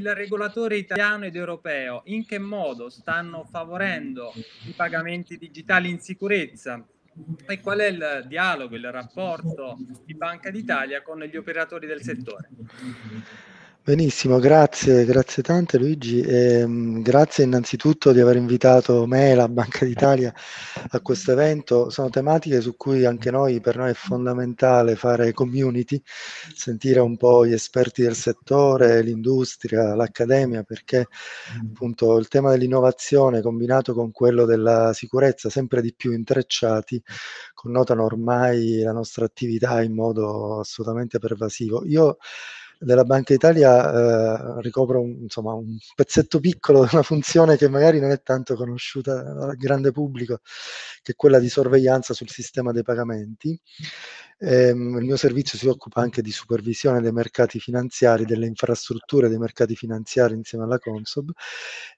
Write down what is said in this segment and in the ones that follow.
il regolatore italiano ed europeo in che modo stanno favorendo i pagamenti digitali in sicurezza e qual è il dialogo, il rapporto di Banca d'Italia con gli operatori del settore? Benissimo, grazie, grazie tante Luigi e ehm, grazie innanzitutto di aver invitato me e la Banca d'Italia a questo evento. Sono tematiche su cui anche noi, per noi è fondamentale fare community, sentire un po' gli esperti del settore, l'industria, l'accademia, perché appunto il tema dell'innovazione combinato con quello della sicurezza, sempre di più intrecciati, connotano ormai la nostra attività in modo assolutamente pervasivo. Io della Banca Italia eh, ricopre un, insomma, un pezzetto piccolo di una funzione che magari non è tanto conosciuta al grande pubblico, che è quella di sorveglianza sul sistema dei pagamenti. Eh, il mio servizio si occupa anche di supervisione dei mercati finanziari, delle infrastrutture dei mercati finanziari insieme alla Consob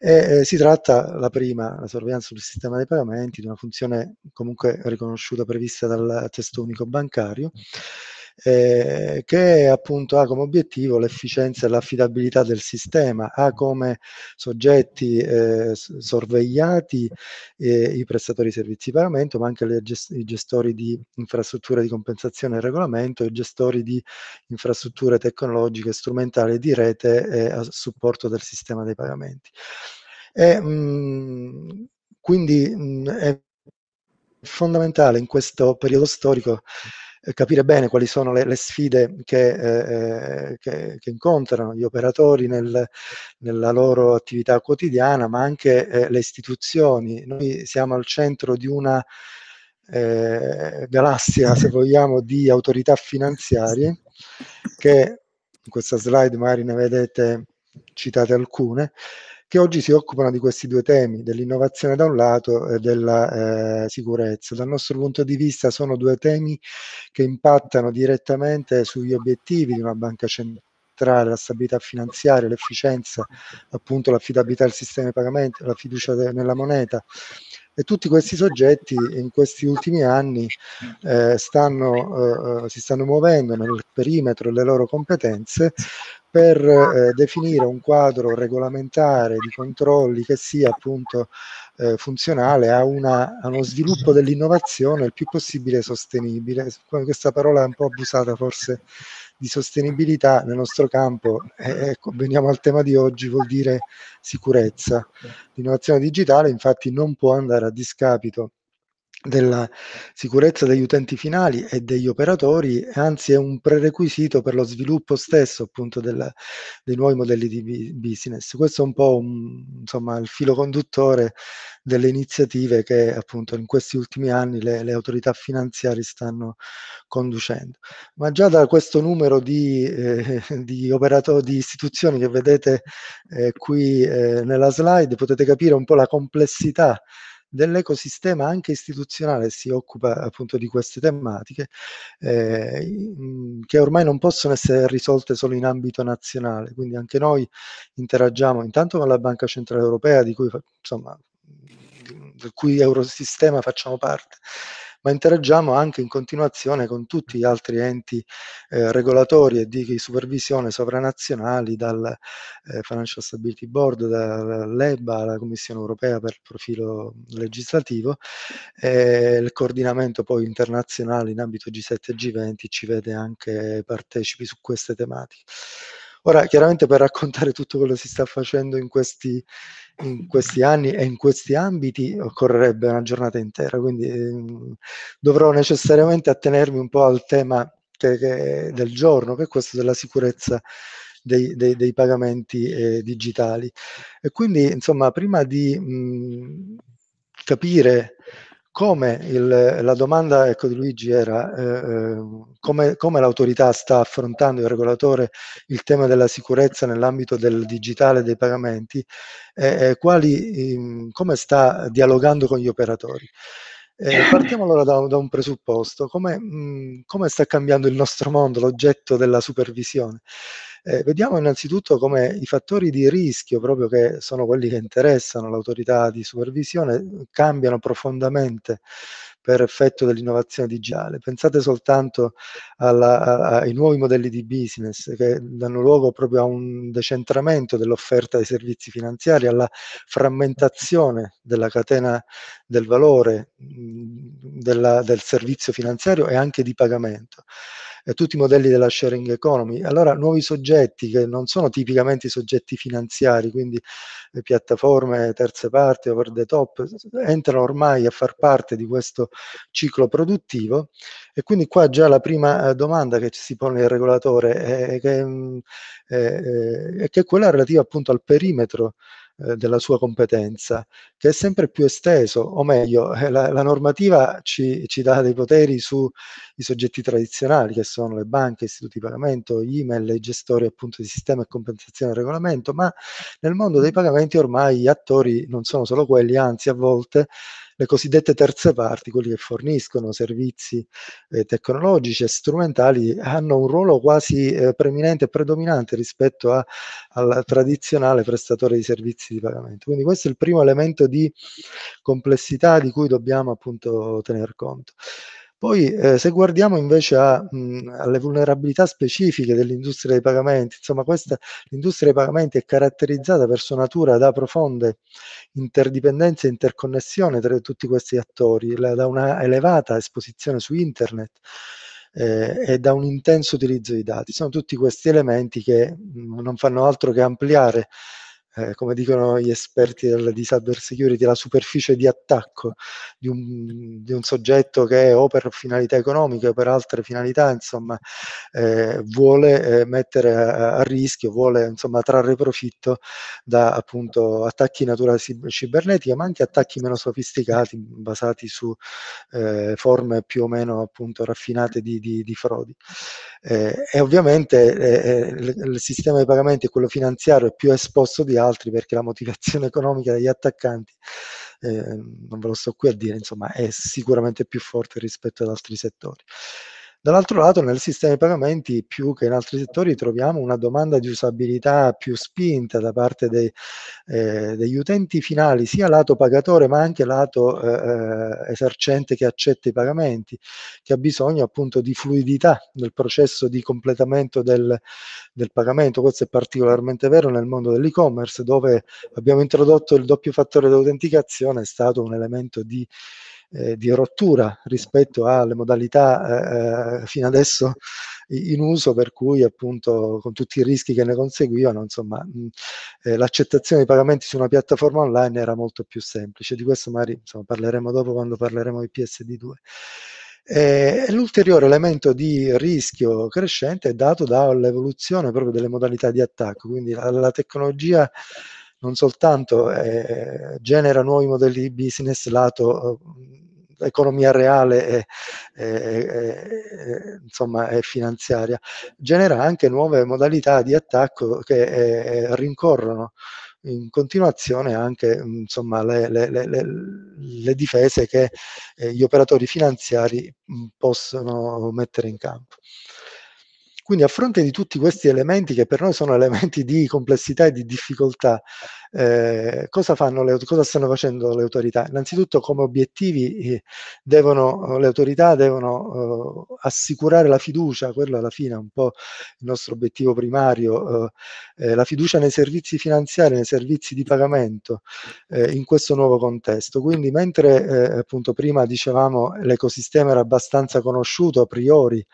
e eh, si tratta la prima, la sorveglianza sul sistema dei pagamenti, di una funzione comunque riconosciuta, prevista dal testo unico bancario eh, che appunto ha come obiettivo l'efficienza e l'affidabilità del sistema, ha come soggetti eh, sorvegliati eh, i prestatori di servizi di pagamento, ma anche gest i gestori di infrastrutture di compensazione e regolamento, i gestori di infrastrutture tecnologiche, strumentali di rete a supporto del sistema dei pagamenti. E, mh, mm, quindi mh, mm, è fondamentale in questo periodo storico eh, capire bene quali sono le, le sfide che, eh, eh, che, che, incontrano gli operatori nel, nella loro attività quotidiana, ma anche eh, le istituzioni. Noi siamo al centro di una eh, galassia, se vogliamo, di autorità finanziarie che in questa slide magari ne vedete citate alcune, che oggi si occupano di questi due temi, dell'innovazione da un lato e della eh, sicurezza. Dal nostro punto di vista sono due temi che impattano direttamente sugli obiettivi di una banca centrale la stabilità finanziaria, l'efficienza, appunto l'affidabilità del sistema di pagamento, la fiducia nella moneta. E tutti questi soggetti in questi ultimi anni eh, stanno, eh, eh si stanno muovendo nel perimetro delle loro competenze per eh, definire un quadro regolamentare di controlli che sia appunto eh, funzionale a, una, a, uno sviluppo dell'innovazione il più possibile sostenibile. Questa parola è un po' abusata forse di sostenibilità nel nostro campo, eh, ecco, veniamo al tema di oggi, vuol dire sicurezza. L'innovazione digitale infatti non può andare a discapito della sicurezza degli utenti finali e degli operatori, anzi è un prerequisito per lo sviluppo stesso appunto del, dei nuovi modelli di business. Questo è un po' un, insomma, il filo conduttore delle iniziative che appunto in questi ultimi anni le, le autorità finanziarie stanno conducendo. Ma già da questo numero di, eh, di, operatori, di istituzioni che vedete eh, qui eh, nella slide potete capire un po' la complessità dell'ecosistema anche istituzionale si occupa appunto di queste tematiche eh, che ormai non possono essere risolte solo in ambito nazionale, quindi anche noi interagiamo intanto con la Banca Centrale Europea di cui insomma del cui Eurosistema facciamo parte ma interagiamo anche in continuazione con tutti gli altri enti eh, regolatori e di supervisione sovranazionali, dal eh, Financial Stability Board, dall'EBA alla Commissione europea per il profilo legislativo, eh, il coordinamento poi internazionale in ambito G7 e G20 ci vede anche partecipi su queste tematiche. Ora, chiaramente per raccontare tutto quello che si sta facendo in questi, in questi anni e in questi ambiti occorrerebbe una giornata intera, quindi eh, dovrò necessariamente attenermi un po' al tema che, che, del giorno, che è questo della sicurezza dei, dei, dei pagamenti eh, digitali. E quindi, insomma, prima di mh, mhmm, capire come il, la domanda ecco, di Luigi era eh, ehm, come, come l'autorità sta affrontando il regolatore il tema della sicurezza nell'ambito del digitale dei pagamenti, eh, eh, come sta dialogando con gli operatori. Eh, partiamo allora da, da un presupposto, come, mh, mm, come sta cambiando il nostro mondo, l'oggetto della supervisione. Eh, vediamo innanzitutto come i fattori di rischio, proprio che sono quelli che interessano l'autorità di supervisione, cambiano profondamente per effetto dell'innovazione digitale. Pensate soltanto alla, a, ai nuovi modelli di business che danno luogo proprio a un decentramento dell'offerta dei servizi finanziari, alla frammentazione della catena del valore, mh, mm, della, del servizio finanziario e anche di pagamento eh, tutti i modelli della sharing economy. Allora nuovi soggetti che non sono tipicamente soggetti finanziari, quindi le eh, piattaforme terze parti, over the top, entrano ormai a far parte di questo ciclo produttivo e quindi qua già la prima eh, domanda che ci si pone il regolatore è, è, mm, è, è che è quella relativa appunto al perimetro eh, della sua competenza, che è sempre più esteso, o meglio, eh, la, la, normativa ci, ci, dà dei poteri sui soggetti tradizionali, che sono le banche, istituti di pagamento, email, i gestori appunto di sistema e compensazione e regolamento, ma nel mondo dei pagamenti ormai gli attori non sono solo quelli, anzi a volte le cosiddette terze parti, quelli che forniscono servizi eh, tecnologici e strumentali, hanno un ruolo quasi eh, preminente e predominante rispetto a, al tradizionale prestatore di servizi di pagamento. Quindi questo è il primo elemento di complessità di cui dobbiamo appunto tener conto. Poi eh, se guardiamo invece a, mh, alle vulnerabilità specifiche dell'industria dei pagamenti, insomma questa, l'industria dei pagamenti è caratterizzata per sua natura da profonde interdipendenze e interconnessione tra tutti questi attori, la, da una elevata esposizione su internet, eh, e da un intenso utilizzo di dati. Sono tutti questi elementi che mh, non fanno altro che ampliare eh, come dicono gli esperti del, di cyber security, la superficie di attacco di un, di un, soggetto che o per finalità economiche o per altre finalità, insomma, eh, vuole eh, mettere a, a, rischio, vuole insomma, trarre profitto da appunto attacchi di natura cibernetica, ma anche attacchi meno sofisticati, basati su eh, forme più o meno appunto raffinate di, di, di frodi. Eh, e ovviamente eh, il, il sistema di pagamenti e quello finanziario è più esposto di altri perché la motivazione economica degli attaccanti, eh, non ve lo sto qui a dire, insomma, è sicuramente più forte rispetto ad altri settori. Dall'altro lato, nel sistema di pagamenti, più che in altri settori, troviamo una domanda di usabilità più spinta da parte dei, eh, degli utenti finali, sia lato pagatore ma anche lato eh, eh, esercente che accetta i pagamenti, che ha bisogno appunto di fluidità nel processo di completamento del, del pagamento. Questo è particolarmente vero nel mondo dell'e-commerce, dove abbiamo introdotto il doppio fattore di autenticazione, è stato un elemento di eh, di rottura rispetto alle modalità eh, eh fino adesso in uso, per cui appunto con tutti i rischi che ne conseguivano, insomma, eh, l'accettazione dei pagamenti su una piattaforma online era molto più semplice. Di questo magari insomma, parleremo dopo quando parleremo di PSD2. Eh, l'ulteriore elemento di rischio crescente è dato dall'evoluzione proprio delle modalità di attacco, quindi la, la tecnologia non soltanto eh, genera nuovi modelli di business lato eh, economia reale e, insomma, e finanziaria, genera anche nuove modalità di attacco che eh, eh, rincorrono in continuazione anche insomma, le, le, le, le, difese che eh, gli operatori finanziari mm, possono mettere in campo. Quindi a fronte di tutti questi elementi che per noi sono elementi di complessità e di difficoltà, eh, cosa, le, cosa, stanno facendo le autorità? Innanzitutto come obiettivi eh, devono, eh, le autorità devono eh, assicurare la fiducia, quello alla fine è un po' il nostro obiettivo primario, eh, eh la fiducia nei servizi finanziari, nei servizi di pagamento in questo nuovo contesto. Quindi mentre appunto prima dicevamo l'ecosistema era abbastanza conosciuto a priori,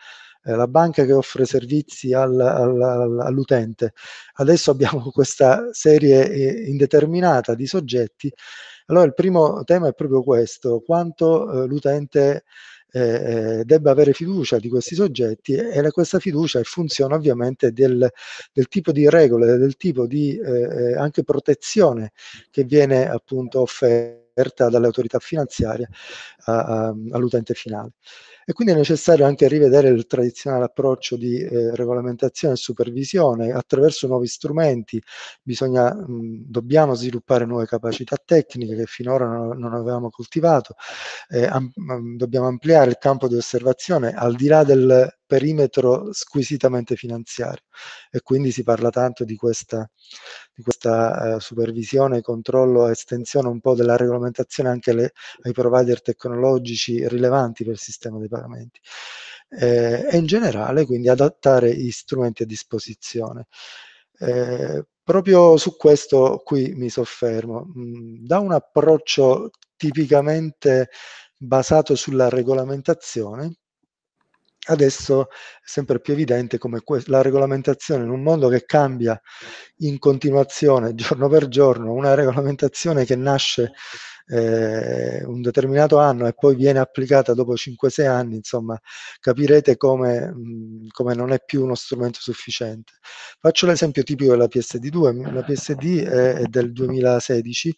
eh, la banca che offre servizi al, al, all'utente. Adesso abbiamo questa serie eh, indeterminata di soggetti. Allora il primo tema è proprio questo, quanto eh, l'utente eh, debba avere fiducia di questi soggetti e la, questa fiducia è funzione ovviamente del, del, tipo di regole, del tipo di eh, anche protezione che viene appunto offerta offerta dalle autorità finanziarie a, a, all'utente finale. E quindi è necessario anche rivedere il tradizionale approccio di eh, regolamentazione e supervisione attraverso nuovi strumenti. Bisogna, mh, dobbiamo sviluppare nuove capacità tecniche che finora non, non avevamo coltivato. Eh, am, am, dobbiamo ampliare il campo di osservazione al di là del perimetro squisitamente finanziario e quindi si parla tanto di questa, di questa eh, supervisione, controllo e estensione un po' della regolamentazione anche le, ai provider tecnologici rilevanti per il sistema dei pagamenti eh, e in generale quindi adattare gli strumenti a disposizione. Eh, proprio su questo qui mi soffermo. Mm, da un approccio tipicamente basato sulla regolamentazione, adesso è sempre più evidente come la regolamentazione in un mondo che cambia in continuazione giorno per giorno, una regolamentazione che nasce eh, un determinato anno e poi viene applicata dopo 5-6 anni, insomma, capirete come, mh, come, non è più uno strumento sufficiente. Faccio l'esempio tipico della PSD2, la PSD è, è del 2016,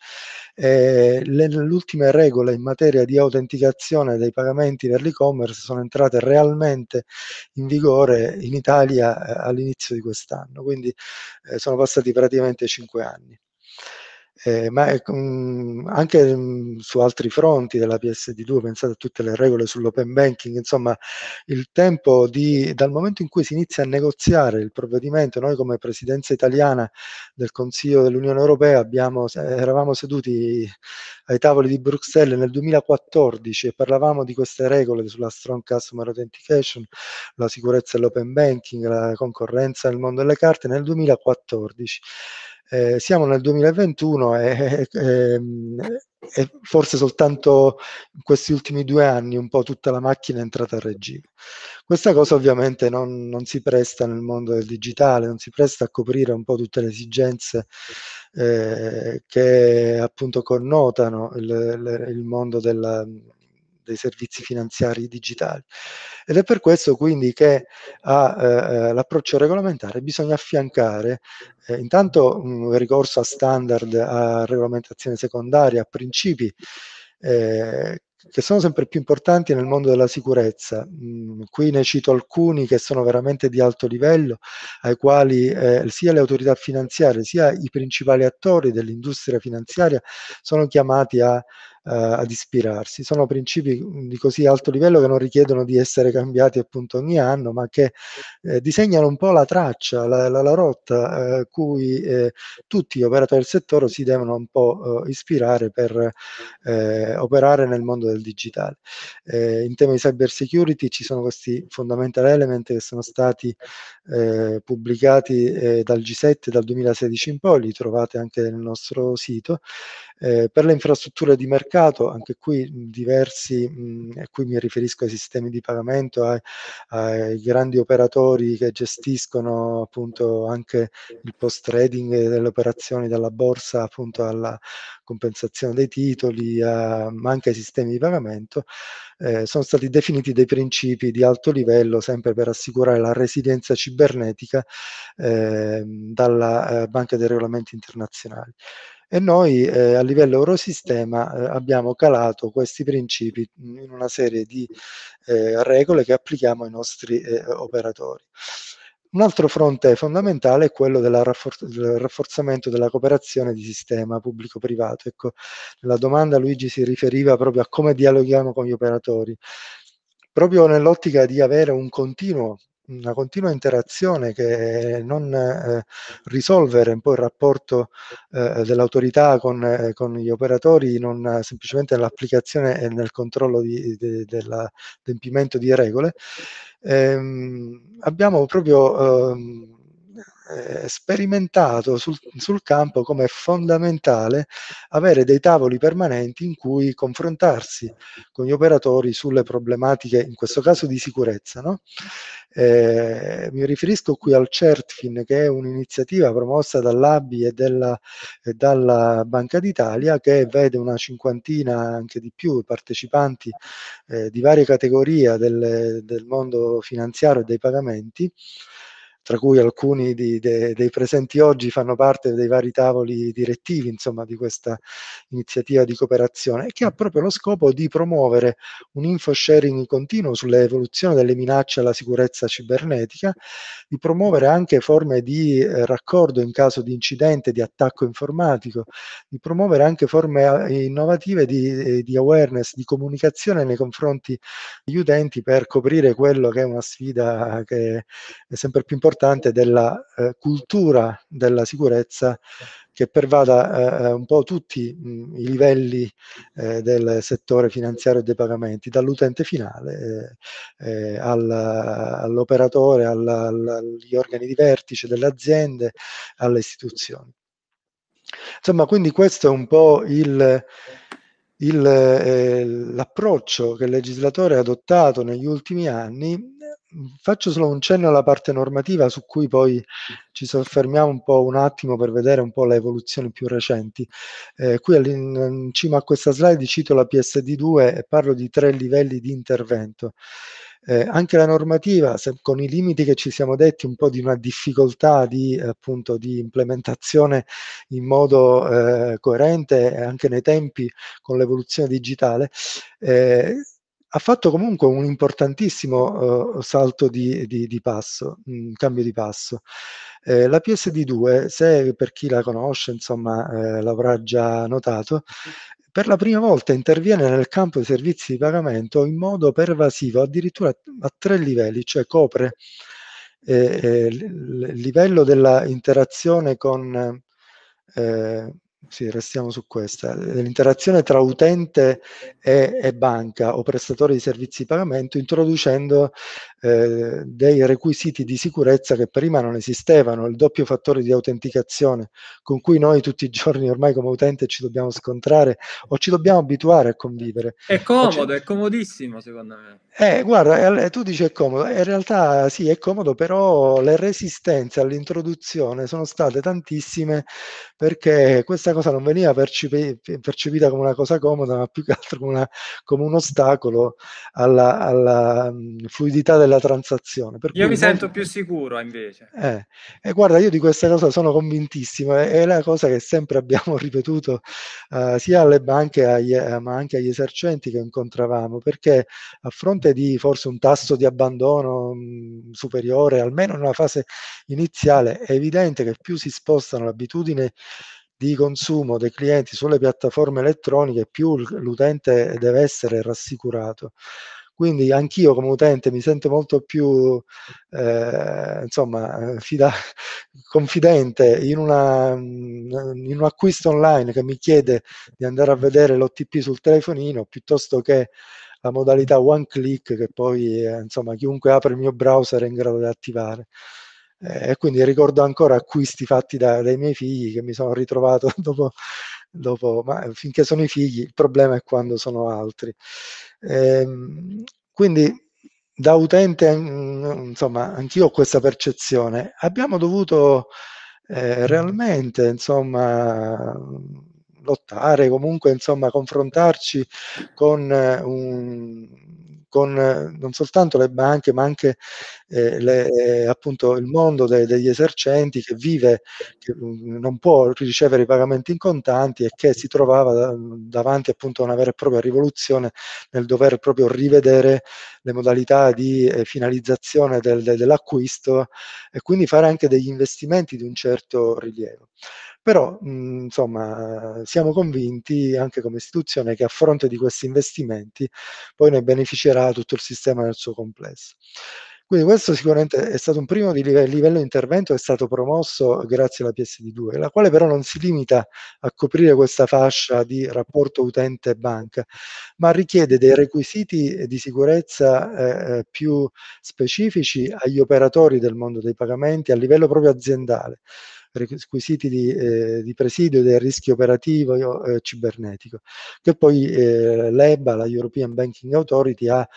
eh, le, ultime regole in materia di autenticazione dei pagamenti per l'e-commerce sono entrate realmente in vigore in Italia eh, all'inizio di quest'anno, quindi eh, sono passati praticamente 5 anni. Eh, ma mh, anche mh, mm, su altri fronti della PSD2, pensate a tutte le regole sull'open banking, insomma il tempo di, dal momento in cui si inizia a negoziare il provvedimento, noi come presidenza italiana del Consiglio dell'Unione Europea abbiamo, eravamo seduti ai tavoli di Bruxelles nel 2014 e parlavamo di queste regole sulla strong customer authentication, la sicurezza dell'open banking, la concorrenza nel mondo delle carte nel 2014. Eh, siamo nel 2021 e, e, ehm, e, forse soltanto in questi ultimi due anni un po' tutta la macchina è entrata a regime. Questa cosa ovviamente non, non, si presta nel mondo del digitale, non si presta a coprire un po' tutte le esigenze eh, che appunto connotano il, il mondo della dei servizi finanziari digitali. Ed è per questo quindi che all'approccio eh, eh regolamentare bisogna affiancare eh, intanto un ricorso a standard, a regolamentazione secondaria, a principi eh, che sono sempre più importanti nel mondo della sicurezza. Mm, qui ne cito alcuni che sono veramente di alto livello, ai quali eh, sia le autorità finanziarie sia i principali attori dell'industria finanziaria sono chiamati a eh, ad ispirarsi. Sono principi di così alto livello che non richiedono di essere cambiati appunto ogni anno, ma che eh, disegnano un po' la traccia, la, la, la rotta eh, cui eh, tutti gli operatori del settore si devono un po' eh, ispirare per eh, operare nel mondo del digitale. in tema di cyber security ci sono questi fundamental element che sono stati pubblicati dal G7 dal 2016 in poi, li trovate anche nel nostro sito eh, per le infrastrutture di mercato, anche qui diversi, mh, e qui mi riferisco ai sistemi di pagamento, ai, ai grandi operatori che gestiscono appunto anche il post trading delle operazioni dalla borsa appunto alla compensazione dei titoli, a, eh, ma anche ai sistemi di pagamento, eh, sono stati definiti dei principi di alto livello sempre per assicurare la resilienza cibernetica eh, dalla eh, Banca dei Regolamenti Internazionali e noi eh, a livello Eurosistema eh, abbiamo calato questi principi in una serie di eh, regole che applichiamo ai nostri eh, operatori. Un altro fronte fondamentale è quello raffor del rafforzamento della cooperazione di sistema pubblico-privato. Ecco, la domanda Luigi si riferiva proprio a come dialoghiamo con gli operatori proprio nell'ottica di avere un continuo una continua interazione che eh, non eh, risolvere un po' il rapporto eh, dell'autorità con, eh, con, gli operatori, non, eh, semplicemente nell'applicazione e nel controllo di, de, dell'adempimento di regole, ehm, abbiamo proprio ehm, eh, sperimentato sul, sul campo come è fondamentale avere dei tavoli permanenti in cui confrontarsi con gli operatori sulle problematiche, in questo caso di sicurezza. No? Eh, mi riferisco qui al CERTFIN, che è un'iniziativa promossa dall'ABI e, della, e dalla Banca d'Italia, che vede una cinquantina, anche di più, partecipanti eh, di varie categorie del, del mondo finanziario e dei pagamenti tra cui alcuni di, de, dei presenti oggi fanno parte dei vari tavoli direttivi insomma, di questa iniziativa di cooperazione, che ha proprio lo scopo di promuovere un info sharing continuo sull'evoluzione delle minacce alla sicurezza cibernetica, di promuovere anche forme di eh, raccordo in caso di incidente, di attacco informatico, di promuovere anche forme eh, innovative di, eh, di awareness, di comunicazione nei confronti degli utenti per coprire quello che è una sfida che è sempre più importante importante della eh, cultura della sicurezza che pervada eh, eh, un po' tutti mh, i livelli eh, del settore finanziario e dei pagamenti, dall'utente finale eh, eh, al, all'operatore, al, al, agli organi di vertice delle aziende, alle istituzioni. Insomma, quindi questo è un po' il, il, eh, l'approccio che il legislatore ha adottato negli ultimi anni faccio solo un cenno alla parte normativa su cui poi ci soffermiamo un po' un attimo per vedere un po' le evoluzioni più recenti. Eh, qui in cima a questa slide cito la PSD2 e parlo di tre livelli di intervento. Eh, anche la normativa, se, con i limiti che ci siamo detti, un po' di una difficoltà di, appunto, di implementazione in modo eh, coerente anche nei tempi con l'evoluzione digitale, eh, ha fatto comunque un importantissimo uh, salto di, di, di passo, un cambio di passo. Eh, la PSD2, se per chi la conosce, insomma, eh, l'avrà già notato, per la prima volta interviene nel campo dei servizi di pagamento in modo pervasivo, addirittura a tre livelli, cioè copre eh, il eh, livello dell'interazione con eh, sì, restiamo su questa, l'interazione tra utente e, e, banca o prestatore di servizi di pagamento introducendo eh, dei requisiti di sicurezza che prima non esistevano, il doppio fattore di autenticazione con cui noi tutti i giorni ormai come utente ci dobbiamo scontrare o ci dobbiamo abituare a convivere. È comodo, è comodissimo secondo me. Eh, guarda, tu dici è comodo, eh, in realtà sì è comodo, però le resistenze all'introduzione sono state tantissime perché questa cosa non veniva percepi- percepita come una cosa comoda, ma più che altro come, una, come un ostacolo alla, alla mm, fluidità della della transazione. Per io mi sento più sicuro invece. Eh. E guarda, io di questa cosa sono convintissimo, è, la cosa che sempre abbiamo ripetuto eh, sia alle banche agli, eh, ma anche agli esercenti che incontravamo, perché a fronte di forse un tasso di abbandono mh, mm, superiore, almeno nella fase iniziale, è evidente che più si spostano l'abitudine di consumo dei clienti sulle piattaforme elettroniche, più l'utente deve essere rassicurato. Quindi anch'io come utente mi sento molto più eh, insomma, eh, fida- confidente in, una, mm, in, un acquisto online che mi chiede di andare a vedere l'OTP sul telefonino piuttosto che la modalità one click che poi eh, insomma, chiunque apre il mio browser è in grado di attivare. Eh, e quindi ricordo ancora acquisti fatti da, dai miei figli che mi sono ritrovato dopo dopo, ma eh, finché sono i figli, il problema è quando sono altri. Ehm, quindi da utente, mm, insomma, anch'io ho questa percezione. Abbiamo dovuto eh, realmente, insomma, lottare, comunque, insomma, confrontarci con eh, un con eh, non soltanto le banche ma anche eh, le, eh, appunto il mondo de, degli esercenti che vive, che mm, non può ricevere i pagamenti in contanti e che si trovava da, davanti appunto a una vera e propria rivoluzione nel dover proprio rivedere le modalità di eh, finalizzazione del, de, dell'acquisto e quindi fare anche degli investimenti di un certo rilievo. Però, mh, mhmm, insomma, siamo convinti anche come istituzione che a fronte di questi investimenti poi ne beneficerà tutto il sistema nel suo complesso. Quindi questo sicuramente è stato un primo di livello, livello di intervento che è stato promosso grazie alla PSD2, la quale però non si limita a coprire questa fascia di rapporto utente-banca, ma richiede dei requisiti di sicurezza eh, eh, più specifici agli operatori del mondo dei pagamenti a livello proprio aziendale requisiti di, eh, di presidio del rischio operativo eh, cibernetico, che poi eh, l'EBA, la European Banking Authority, ha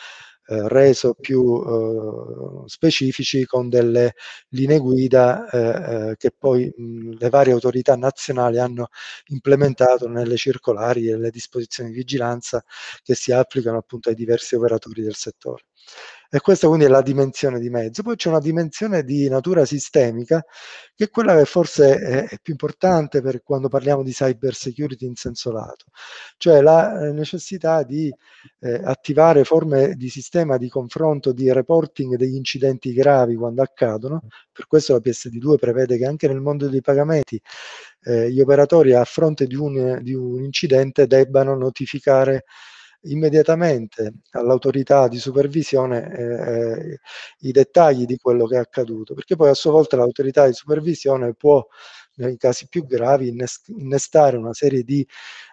eh, reso più eh, specifici con delle linee guida che poi mh, le varie autorità nazionali hanno implementato nelle circolari e le disposizioni di vigilanza che si applicano appunto ai diversi operatori del settore. E questa quindi è la dimensione di mezzo. Poi c'è una dimensione di natura sistemica, che è quella che forse è, più importante per quando parliamo di cyber security in senso lato, cioè la eh, necessità di eh, attivare forme di sistema di confronto, di reporting degli incidenti gravi quando accadono. Per questo la PSD2 prevede che anche nel mondo dei pagamenti eh, gli operatori a fronte di un, di un incidente debbano notificare immediatamente all'autorità di supervisione eh, eh, i dettagli di quello che è accaduto, perché poi a sua volta l'autorità di supervisione può nei casi più gravi, innestare una serie di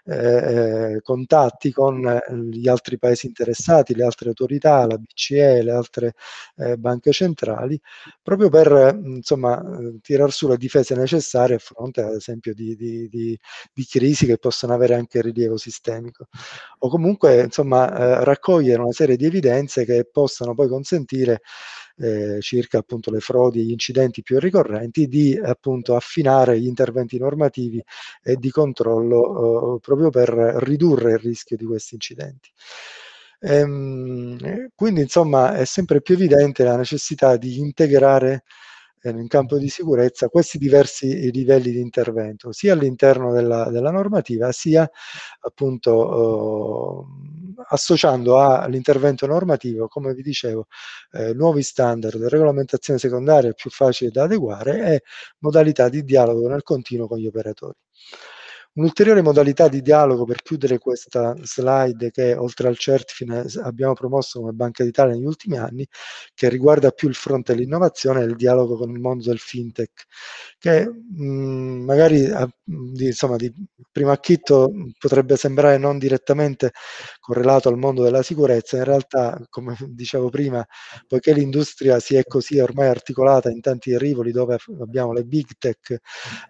eh, eh contatti con eh, gli altri paesi interessati, le altre autorità, la BCE, le altre eh, banche centrali, proprio per mm, insomma, eh, tirar su le difese necessarie a fronte ad esempio di, di, di, di crisi che possono avere anche rilievo sistemico o comunque insomma, eh, raccogliere una serie di evidenze che possano poi consentire eh, circa appunto le frodi e gli incidenti più ricorrenti, di appunto affinare gli interventi normativi e di controllo eh, proprio per ridurre il rischio di questi incidenti. Ehm, quindi insomma è sempre più evidente la necessità di integrare eh, in campo di sicurezza questi diversi eh, livelli di intervento, sia all'interno della, della normativa, sia appunto eh, associando all'intervento normativo, come vi dicevo, eh, nuovi standard, regolamentazione secondaria più facile da adeguare e modalità di dialogo nel continuo con gli operatori. Un'ulteriore modalità di dialogo per chiudere questa slide che oltre al Certfine abbiamo promosso come Banca d'Italia negli ultimi anni, che riguarda più il fronte dell'innovazione, è il dialogo con il mondo del fintech, che mh, mm, magari a, di, insomma, di primo acchitto potrebbe sembrare non direttamente correlato al mondo della sicurezza, in realtà come dicevo prima, poiché l'industria si è così ormai articolata in tanti rivoli dove abbiamo le big tech,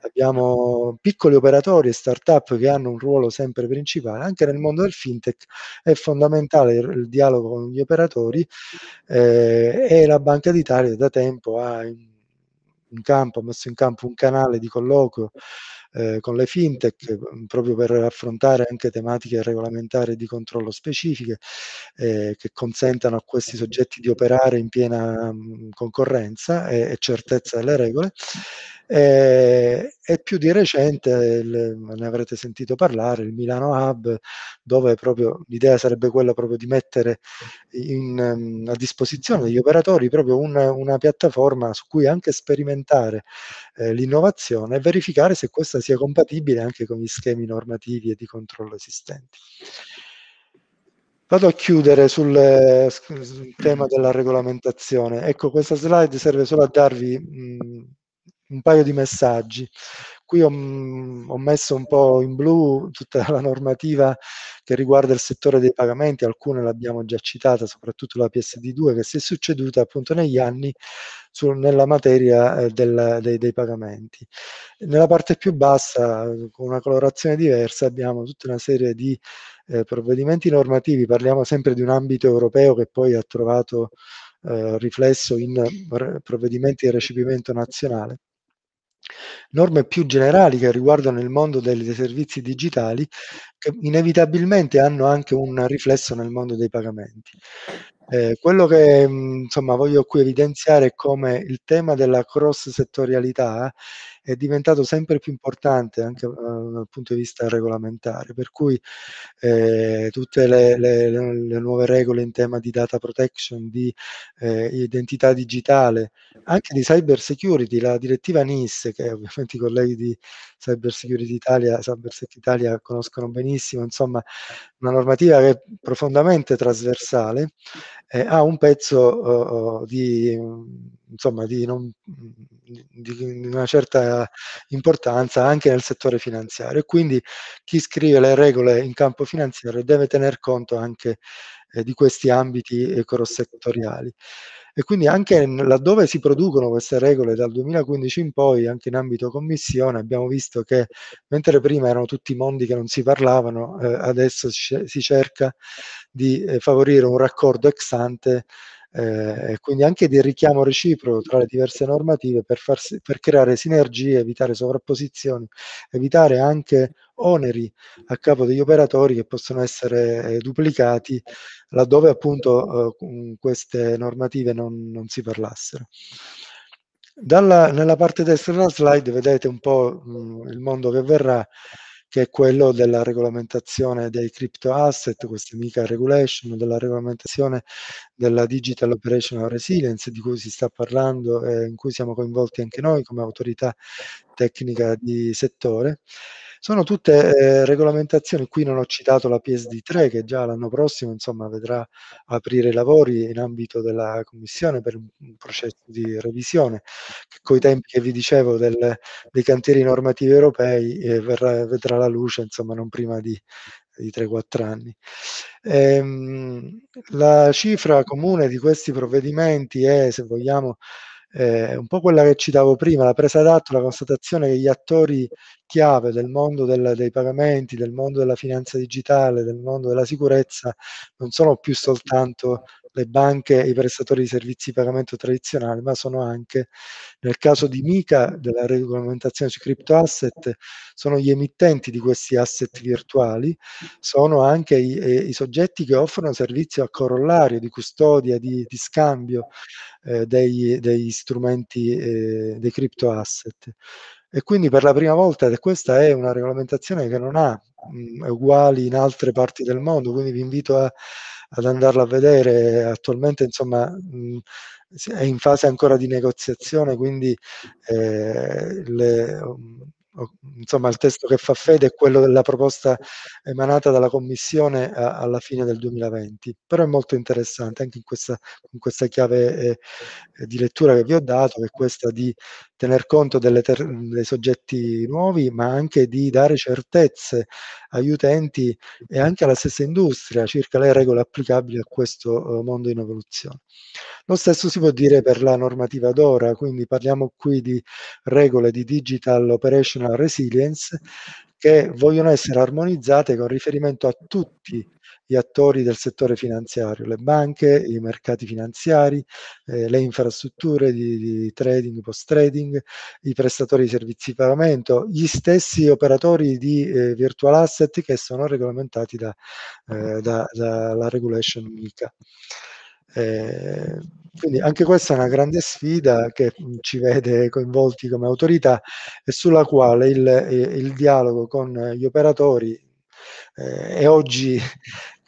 abbiamo piccoli operatori e startup che hanno un ruolo sempre principale, anche nel mondo del fintech è fondamentale il, il dialogo con gli operatori eh, e la Banca d'Italia da tempo ha in, in campo, messo in campo un canale di colloquio eh, con le fintech proprio per affrontare anche tematiche regolamentari di controllo specifiche eh, che consentano a questi soggetti di operare in piena mh, concorrenza e, e, certezza delle regole e, eh, e più di recente, il, ne avrete sentito parlare, il Milano Hub, dove proprio l'idea sarebbe quella proprio di mettere in, mm, a disposizione degli operatori proprio una, una piattaforma su cui anche sperimentare eh, l'innovazione e verificare se questa sia compatibile anche con gli schemi normativi e di controllo esistenti. Vado a chiudere sul, sul, tema della regolamentazione. Ecco, questa slide serve solo a darvi mh, mm, un paio di messaggi. Qui ho, mm, ho, messo un po' in blu tutta la normativa che riguarda il settore dei pagamenti, alcune l'abbiamo già citata, soprattutto la PSD2 che si è succeduta appunto negli anni su, nella materia eh, del, dei, dei, pagamenti. Nella parte più bassa, con una colorazione diversa, abbiamo tutta una serie di eh, provvedimenti normativi, parliamo sempre di un ambito europeo che poi ha trovato eh, riflesso in eh, provvedimenti di recepimento nazionale Norme più generali che riguardano il mondo dei servizi digitali che inevitabilmente hanno anche un riflesso nel mondo dei pagamenti. Eh, quello che mh, insomma, voglio qui evidenziare è come il tema della cross settorialità è diventato sempre più importante anche eh, dal punto di vista regolamentare, per cui eh, tutte le, le, le, nuove regole in tema di data protection, di eh, identità digitale, anche di cyber security, la direttiva NIS, che ovviamente i colleghi di Cyber Security Italia, Cyber Security Italia conoscono benissimo, insomma una normativa che è profondamente trasversale, eh, ha un pezzo eh, oh, di, insomma, di, non, di, di una certa eh, importanza anche nel settore finanziario. Quindi chi scrive le regole in campo finanziario deve tener conto anche eh, di questi ambiti cross-settoriali. E quindi anche laddove si producono queste regole dal 2015 in poi, anche in ambito commissione, abbiamo visto che mentre prima erano tutti mondi che non si parlavano, eh, adesso si cerca di eh, favorire un raccordo ex ante eh, quindi anche del richiamo reciproco tra le diverse normative per, farsi, per creare sinergie, evitare sovrapposizioni, evitare anche oneri a capo degli operatori che possono essere eh, duplicati laddove appunto eh, queste normative non, non si parlassero. Dalla, nella parte destra della slide vedete un po' mh, mm, il mondo che verrà, che è quello della regolamentazione dei crypto asset, questa mica regulation, della regolamentazione della digital operational resilience di cui si sta parlando e in cui siamo coinvolti anche noi come autorità tecnica di settore. Sono tutte eh, regolamentazioni, qui non ho citato la PSD3 che già l'anno prossimo insomma, vedrà aprire i lavori in ambito della Commissione per un processo di revisione, che con i tempi che vi dicevo del, dei cantieri normativi europei eh, verrà, vedrà la luce insomma, non prima di, di 3-4 anni. Ehm, la cifra comune di questi provvedimenti è, se vogliamo, eh, un po' quella che citavo prima, la presa d'atto, la constatazione che gli attori chiave del mondo del, dei pagamenti, del mondo della finanza digitale, del mondo della sicurezza, non sono più soltanto le banche e i prestatori di servizi di pagamento tradizionali, ma sono anche, nel caso di MICA, della regolamentazione sui crypto asset, sono gli emittenti di questi asset virtuali, sono anche i, i soggetti che offrono servizio a corollario di custodia, di, di scambio eh, dei, degli strumenti eh, dei crypto asset. E quindi per la prima volta questa è una regolamentazione che non ha mh, mm, uguali in altre parti del mondo, quindi vi invito a ad andarlo a vedere. Attualmente, insomma, mh, è in fase ancora di negoziazione, quindi eh, le, um, insomma, il testo che fa fede è quello della proposta emanata dalla Commissione a, eh, alla fine del 2020. Però è molto interessante anche in questa, in questa chiave eh, di lettura che vi ho dato, che è questa di tener conto ter- dei soggetti nuovi, ma anche di dare certezze agli utenti e anche alla stessa industria circa le regole applicabili a questo eh, mondo in evoluzione. Lo stesso si può dire per la normativa d'ora, quindi parliamo qui di regole di Digital Operational Resilience che vogliono essere armonizzate con riferimento a tutti gli attori del settore finanziario, le banche, i mercati finanziari, eh, le infrastrutture di, di trading, post trading, i prestatori di servizi di pagamento, gli stessi operatori di eh, virtual asset che sono regolamentati dalla eh, da, da regulation MICA. Eh, quindi anche questa è una grande sfida che mm, ci vede coinvolti come autorità e sulla quale il, eh, il dialogo con gli operatori eh, è oggi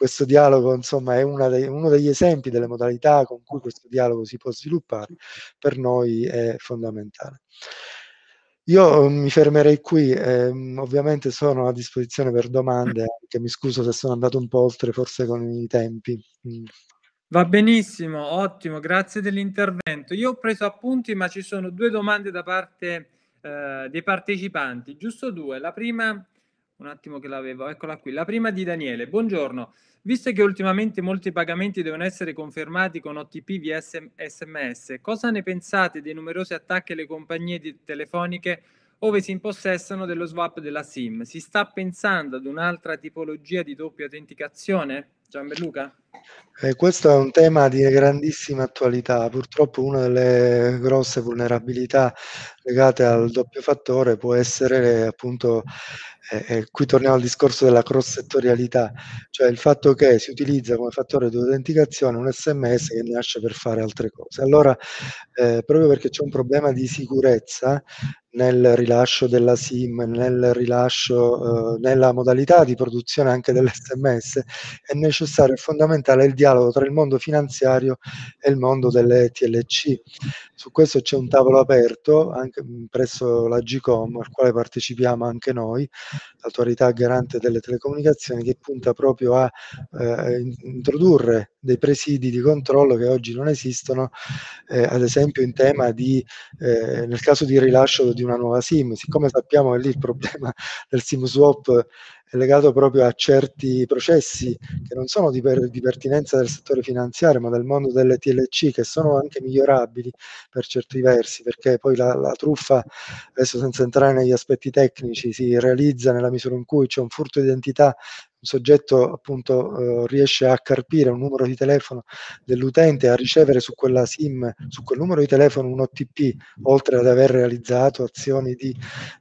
questo dialogo insomma, è dei, uno degli esempi delle modalità con cui questo dialogo si può sviluppare, per noi è fondamentale. Io mm, mi fermerei qui, ehm, ovviamente sono a disposizione per domande, anche mi scuso se sono andato un po' oltre forse con i tempi. Mm. Va benissimo, ottimo, grazie dell'intervento. Io ho preso appunti, ma ci sono due domande da parte eh, dei partecipanti, giusto due. La prima un attimo che l'avevo, eccola qui. La prima di Daniele. Buongiorno. Visto che ultimamente molti pagamenti devono essere confermati con OTP via SMS, cosa ne pensate dei numerosi attacchi alle compagnie telefoniche ove si impossessano dello swap della SIM? Si sta pensando ad un'altra tipologia di doppia autenticazione? Gianbelluca? Eh, questo è un tema di grandissima attualità, purtroppo una delle grosse vulnerabilità legate al doppio fattore può essere appunto, eh, eh qui torniamo al discorso della cross settorialità, cioè il fatto che si utilizza come fattore di autenticazione un sms che nasce per fare altre cose. Allora, eh, proprio perché c'è un problema di sicurezza nel rilascio della SIM, nel rilascio, eh, nella modalità di produzione anche dell'SMS, è necessario e fondamentale fondamentale è il dialogo tra il mondo finanziario e il mondo delle TLC. Su questo c'è un tavolo aperto anche mm, presso la GCOM, al quale partecipiamo anche noi, l'autorità garante delle telecomunicazioni, che punta proprio a eh, introdurre dei presidi di controllo che oggi non esistono, eh, ad esempio in tema di, eh, nel caso di rilascio di una nuova SIM, siccome sappiamo che lì il problema del SIM swap è legato proprio a certi processi che non sono di, per, di, pertinenza del settore finanziario, ma del mondo delle TLC, che sono anche migliorabili per certi versi, perché poi la, la truffa, adesso senza entrare negli aspetti tecnici, si realizza nella misura in cui c'è un furto di identità soggetto appunto eh, riesce a carpire un numero di telefono dell'utente, a ricevere su quella SIM, su quel numero di telefono un OTP, oltre ad aver realizzato azioni di,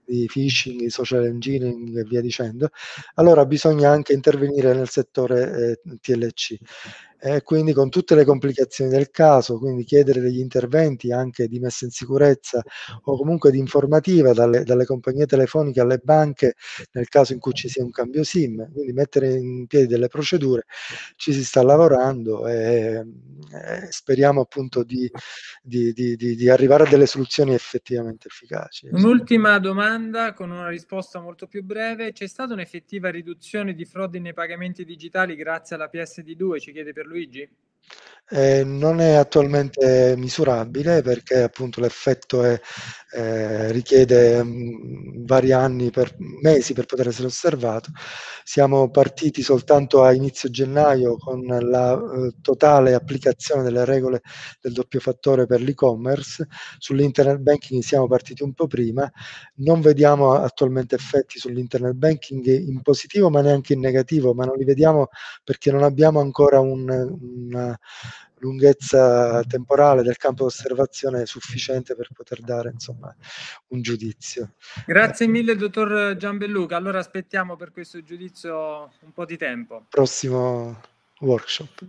di phishing, di social engineering e via dicendo, allora bisogna anche intervenire nel settore eh, TLC eh, quindi con tutte le complicazioni del caso, quindi chiedere degli interventi anche di messa in sicurezza o comunque di informativa dalle, dalle, compagnie telefoniche alle banche nel caso in cui ci sia un cambio SIM, quindi mettere in piedi delle procedure, ci si sta lavorando e, e speriamo appunto di, di, di, di, arrivare a delle soluzioni effettivamente efficaci. Un'ultima domanda con una risposta molto più breve, c'è stata un'effettiva riduzione di frodi nei pagamenti digitali grazie alla PSD2, ci chiede per lui Luigi. Eh, non è attualmente misurabile perché appunto l'effetto è, eh, richiede mh, mm, vari anni, per, mesi per poter essere osservato. Siamo partiti soltanto a inizio gennaio con la eh, totale applicazione delle regole del doppio fattore per l'e-commerce, sull'internet banking siamo partiti un po' prima, non vediamo attualmente effetti sull'internet banking in positivo ma neanche in negativo, ma non li vediamo perché non abbiamo ancora un, una lunghezza temporale del campo di osservazione sufficiente per poter dare insomma, un giudizio. Grazie mille, dottor Gianbelluca. Allora aspettiamo per questo giudizio un po' di tempo. Prossimo workshop.